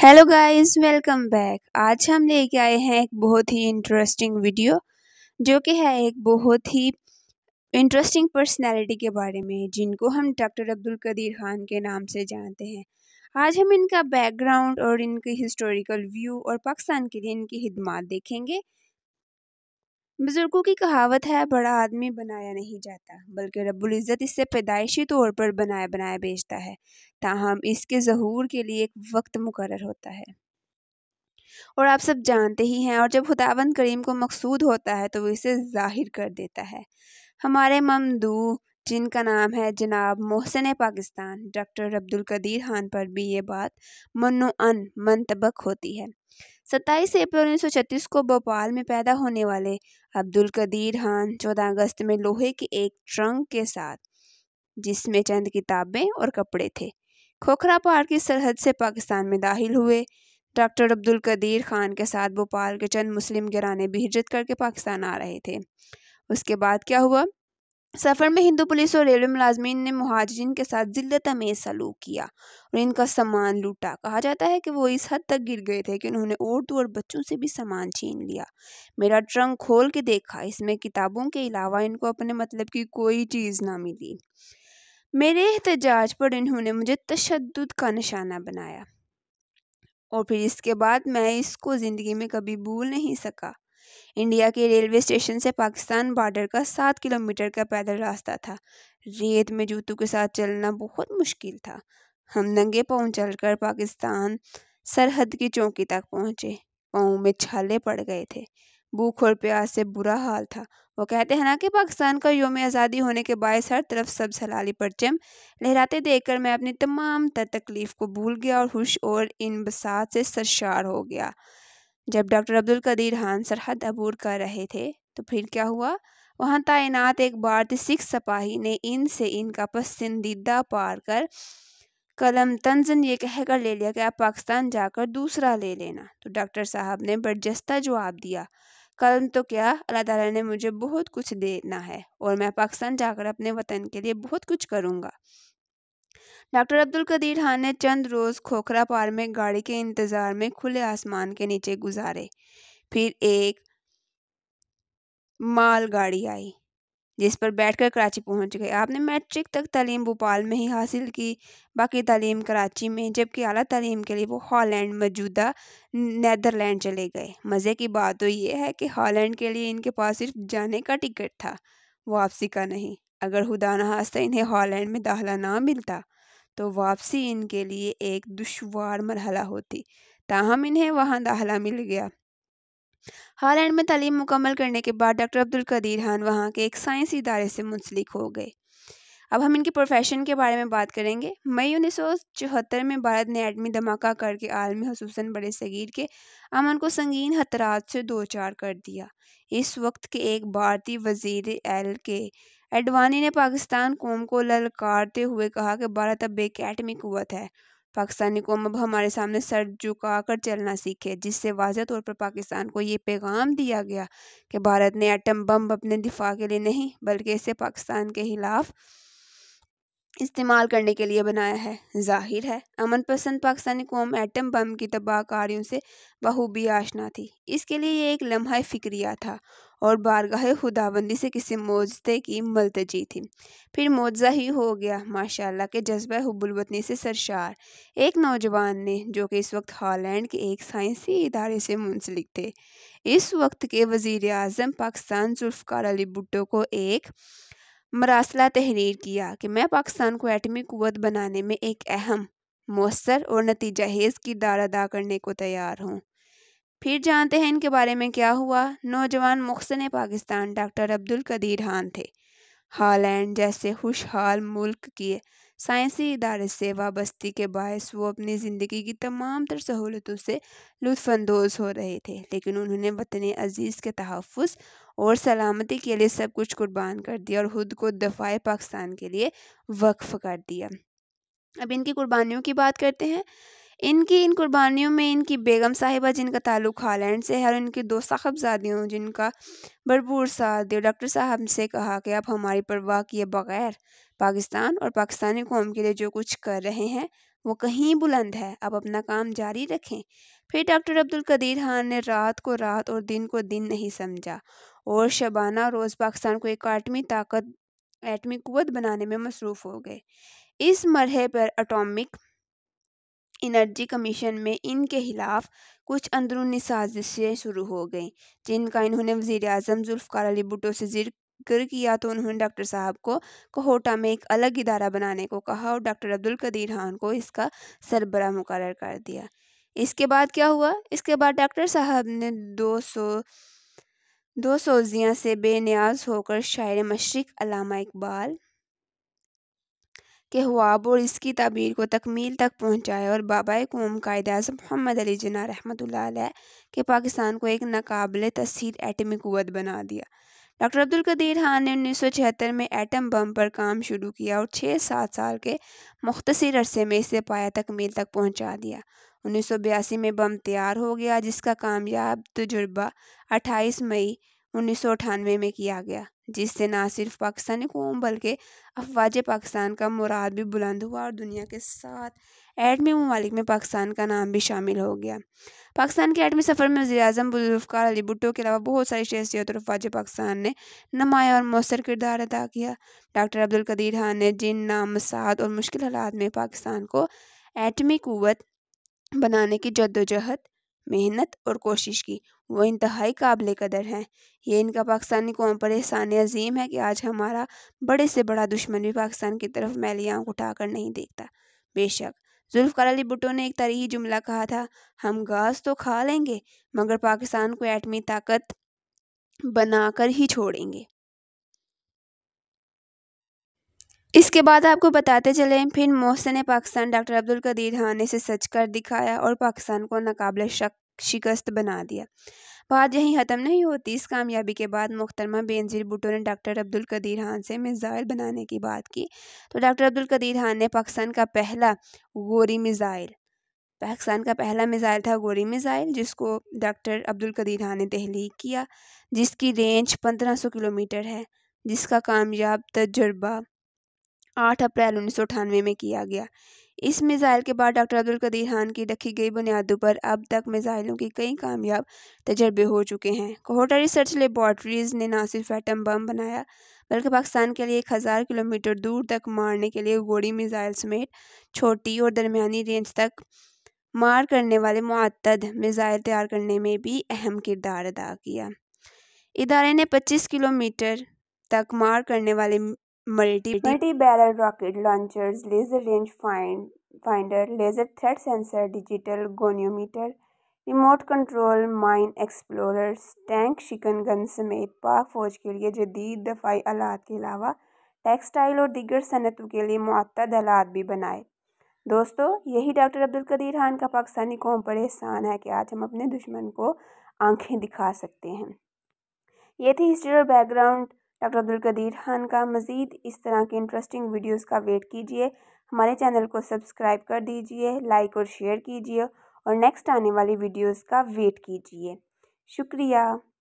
hello guys welcome back आज हम लेके आए हैं एक बहुत ही इंटरेस्टिंग वीडियो जो कि है एक बहुत ही इंटरेस्टिंग पर्सनालिटी के बारे में जिनको हम डॉक्टर अब्दुल कदीर खान के नाम से जानते हैं आज हम इनका बैकग्राउंड और इनकी हिस्टोरिकल व्यू और पाकिस्तान के लिए इनकी खिदमत देखेंगे बुज़ुर्गों की कहावत है बड़ा आदमी बनाया नहीं जाता बल्कि इज़्ज़त इससे पैदाइशी तौर पर बनाया बनाया बेचता है ताहम इसके जहूर के लिए एक वक्त मुकर होता है और आप सब जानते ही हैं और जब खुदावंद करीम को मकसूद होता है तो वो इसे जाहिर कर देता है हमारे ममदू जिनका नाम है जनाब मोहसिन पाकिस्तान डॉक्टर अब्दुल कदीर खान पर भी ये बात मनुअन मनतबक होती है सत्ताईस अप्रैल उन्नीस को भोपाल में पैदा होने वाले अब्दुल कदीर खान चौदह अगस्त में लोहे के एक ट्रंक के साथ जिसमें चंद किताबें और कपड़े थे खोखरा पहाड़ की सरहद से पाकिस्तान में दाखिल हुए डॉक्टर अब्दुल कदीर खान के साथ भोपाल के चंद मुस्लिम घराने भी हिजरत करके पाकिस्तान आ रहे थे उसके बाद क्या हुआ सफ़र में हिंदू पुलिस और रेलवे मुलाजमीन ने महाजरीन के साथ जिल्द तमेज सलूक किया और इनका सामान लूटा कहा जाता है कि वो इस हद तक गिर गए थे कि उन्होंने औरतों और बच्चों से भी सामान छीन लिया मेरा ट्रंक खोल के देखा इसमें किताबों के अलावा इनको अपने मतलब की कोई चीज़ ना मिली मेरे एहतजाज पर इन्होंने मुझे तशद का निशाना बनाया और फिर इसके बाद मैं इसको ज़िंदगी में कभी भूल नहीं सका इंडिया के रेलवे स्टेशन से पाकिस्तान बॉर्डर का सात किलोमीटर का पैदल रास्ता था रेत में जूतों के साथ चलना बहुत मुश्किल था हम नंगे पाँव चलकर पाकिस्तान सरहद की चौकी तक पहुँचे पाँव में छाले पड़ गए थे भूख और प्यास से बुरा हाल था वो कहते हैं ना कि पाकिस्तान का योम आज़ादी होने के बायस हर तरफ सब सलाली परचम लहराते देखकर मैं अपनी तमाम तर तकलीफ़ को भूल गया और हुश और इन बसात से सरशार हो गया जब डॉक्टर अब्दुल कदीर खान सरहद अबूर कर रहे थे तो फिर क्या हुआ वहाँ तैनात एक भारतीय सिख सपाही ने इन से इनका पसंदीदा पार कर कलम तंजन ये कहकर ले लिया कि आप पाकिस्तान जाकर दूसरा ले लेना तो डॉक्टर साहब ने बर्जस्ता जवाब दिया कलम तो क्या अल्लाह ताला ने मुझे बहुत कुछ देना है और मैं पाकिस्तान जाकर अपने वतन के लिए बहुत कुछ करूँगा डॉक्टर अब्दुल कदीर खान ने चंद रोज़ खोखरा पार में गाड़ी के इंतज़ार में खुले आसमान के नीचे गुजारे फिर एक माल गाड़ी आई जिस पर बैठकर कराची पहुंच गए आपने मैट्रिक तक तालीम भोपाल में ही हासिल की बाकी तालीम कराची में जबकि अली तालीम के लिए वो हॉलैंड मौजूदा नैदरलैंड चले गए मज़े की बात तो ये है कि हॉलैंड के लिए इनके पास सिर्फ जाने का टिकट था वापसी का नहीं अगर खुदा हास्ता इन्हें हॉलैंड में दाखला ना मिलता तो वापसी इनके लिए एक दुशवार मरहला होती ताहम इन्हें वहाँ दाखला मिल गया हॉलैंड में तलीम मुकम्मल करने के बाद डॉक्टर अब्दुल कदीर खान वहाँ के एक साइंस इदारे से मुंसलिक हो गए अब हम इनके प्रोफेशन के बारे में बात करेंगे मई उन्नीस में भारत ने एटमी धमाका करके आलमी खसूसन बड़े सगीर के अमन को संगीन हतरात से दो चार कर दिया इस वक्त के एक भारतीय वजीर एल के एडवानी ने पाकिस्तान कौम को ललकारते हुए कहा कि भारत अब एक एटमी कुत है पाकिस्तानी कौम अब हमारे सामने सर झुका कर चलना सीखे जिससे वाजह तौर पर पाकिस्तान को ये पैगाम दिया गया कि भारत ने एटम बम अपने दिफा के लिए नहीं बल्कि इसे पाकिस्तान के खिलाफ इस्तेमाल करने के लिए बनाया है जाहिर है अमन पसंद पाकिस्तानी कौम एटम बम की तबाहकारियों से बखूबी आशना थी इसके लिए ये एक लम्हा फिक्रिया था और बारगाह खुदाबंदी से किसी मोजते की मलतजी थी फिर मोजा ही हो गया माशाल्लाह के जज्बा हब्बुलवतनी से सरशार एक नौजवान ने जो कि इस वक्त हॉलैंड के एक साइंसी इदारे से मुंसलिक थे इस वक्त के वजीर अजम पाकिस्तान जुल्फकार अली भुट्टो को एक मरासला तहरीर किया कि मैं पाकिस्तान को एटमी कुत बनाने में एक अहम मौसर और नतीजा की किरदार अदा करने को तैयार हूँ फिर जानते हैं इनके बारे में क्या हुआ नौजवान मुखसन पाकिस्तान डॉक्टर अब्दुल कदीर खान थे हालैंड जैसे खुशहाल मुल्क के साइंसी इदारे सेवा बस्ती के बायस वो अपनी ज़िंदगी की तमाम तर सहूलतों से लुफानंदोज़ हो रहे थे लेकिन उन्होंने वतन अजीज़ के तहफ़ और सलामती के लिए सब कुछ कुर्बान कर दिया और ख़ुद को दफाए पाकिस्तान के लिए वक्फ़ कर दिया अब इनकी कुर्बानियों की बात करते हैं इनकी इन कुर्बानियों में इनकी बेगम साहिबा जिनका ताल्लुक हालैंड से है और इनकी दो साहबजादियों जिनका भरपूर साथ दिया डॉक्टर साहब से कहा कि आप हमारी परवाह किए बगैर पाकिस्तान और पाकिस्तानी कौम के लिए जो कुछ कर रहे हैं वो कहीं बुलंद है अब अपना काम जारी रखें फिर डॉक्टर अब्दुल कदीर खान ने रात को रात और दिन को दिन नहीं समझा और शबाना रोज़ पाकिस्तान को एक आटमी ताकत एटमी कुत बनाने में मसरूफ़ हो गए इस मरहे पर अटोमिक इनर्जी कमीशन में इनके खिलाफ कुछ अंदरूनी साजिशें शुरू हो गई जिनका इन्होंने वज़ी अजम जुल्फ़ार अली भुटो से जिक्र जिक्र किया तो उन्होंने डॉक्टर साहब को कोहोटा में एक अलग इदारा बनाने को कहा और डॉक्टर अब्दुल कदीर खान को इसका सरबरा मुकर कर दिया इसके बाद क्या हुआ इसके बाद डॉक्टर साहब ने दो सौ दो सोजियाँ से बेनियाज होकर शायर मशरक अलामा इकबाल के ख्वाब और इसकी तबीर को तकमील तक पहुँचाए और बाबा कौम कायद अजम मोहम्मद अली जना रहमत के पाकिस्तान को एक नाकबले तस्र एटमी क़वत बना दिया डॉक्टर अब्दुल कदीर खान ने उन्नीस में एटम बम पर काम शुरू किया और छः सात साल के मुख्तर अरसे में इसे पाया तकमील तक पहुँचा दिया उन्नीस में बम तैयार हो गया जिसका कामयाब तजुर्बा 28 मई उन्नीस में किया गया जिससे ना सिर्फ पाकिस्तानी कौम बल्कि अफवाज पाकिस्तान का मुराद भी बुलंद हुआ और दुनिया के साथ एटमी ममालिक में पाकिस्तान का नाम भी शामिल हो गया पाकिस्तान के एटमी सफ़र में वजी अजम बुजुल्फ़ार अली भुट्टो के अलावा बहुत सारी शख्सियत और अफवाज पाकिस्तान ने नमाया और मौसर किरदार अदा किया डॉक्टर अब्दुल कदीर खान ने जिन नामसाद और मुश्किल हालात में पाकिस्तान को एटमी क़वत बनाने की जद्दोजहद मेहनत और कोशिश की वो इंतहाई काबिल कदर हैं ये इनका पाकिस्तानी कौम पर एहसान अजीम है कि आज हमारा बड़े से बड़ा दुश्मन भी पाकिस्तान की तरफ मैली आँख उठाकर नहीं देखता बेशक जुल्फ़ार अली भुटो ने एक तरही जुमला कहा था हम घास तो खा लेंगे मगर पाकिस्तान को एटमी ताकत बनाकर ही छोड़ेंगे इसके बाद आपको बताते चले फिर मोहसिन पाकिस्तान डॉक्टर अब्दुल कदीर हाने से सच कर दिखाया और पाकिस्तान को नाकबले शक शिकस्त बना दिया बात यहीं ख़त्म नहीं होती इस कामयाबी के बाद मुख्तरमा बेनज़ीर भुटो ने डॉक्टर अब्दुल कदीर खान से मिज़ाइल बनाने की बात की तो डॉक्टर अब्दुल कदीर खान ने पाकिस्तान का पहला गोरी मिज़ाइल पाकिस्तान का पहला मिज़ाइल था गोरी मिज़ाइल जिसको डॉक्टर अब्दुल कदीर खान ने तहलीक किया जिसकी रेंज पंद्रह सौ किलोमीटर है जिसका कामयाब तजर्बा आठ अप्रैल उन्नीस सौ अठानवे में किया गया इस मिसाइल के बाद डॉक्टर अब्दुल कदीर खान की रखी गई बुनियादों पर अब तक मिसाइलों के कई कामयाब तजर्बे हो चुके हैं कोहोटा रिसर्च लेबॉर्ट्रीज़ ने ना सिर्फ एटम बम बनाया बल्कि पाकिस्तान के लिए एक हज़ार किलोमीटर दूर तक मारने के लिए गोड़ी मिज़ाइल समेत छोटी और दरमियानी रेंज तक मार करने वाले मतद मिज़ाइल तैयार करने में भी अहम किरदार अदा किया इदारे ने पच्चीस किलोमीटर तक मार करने वाले multi multi barrel rocket launchers, laser finder laser threat sensor digital sensor, remote control mine explorers tank शिकन गन समेत पाक फौज के लिए जदीद दफाई आलात के अलावा टेक्सटाइल और दिगर सनतों के लिए मतद आलात भी बनाए दोस्तों यही डॉक्टर अब्दुल कदीर खान का पाकिस्तानी कौम पर एहसान है कि आज हम अपने दुश्मन को आंखें दिखा सकते हैं ये थी हिस्ट्री और बैकग्राउंड डॉक्टर अब्दुल कदीर खान का मज़ीद इस तरह के इंटरेस्टिंग वीडियोस का वेट कीजिए हमारे चैनल को सब्सक्राइब कर दीजिए लाइक और शेयर कीजिए और नेक्स्ट आने वाली वीडियोस का वेट कीजिए शुक्रिया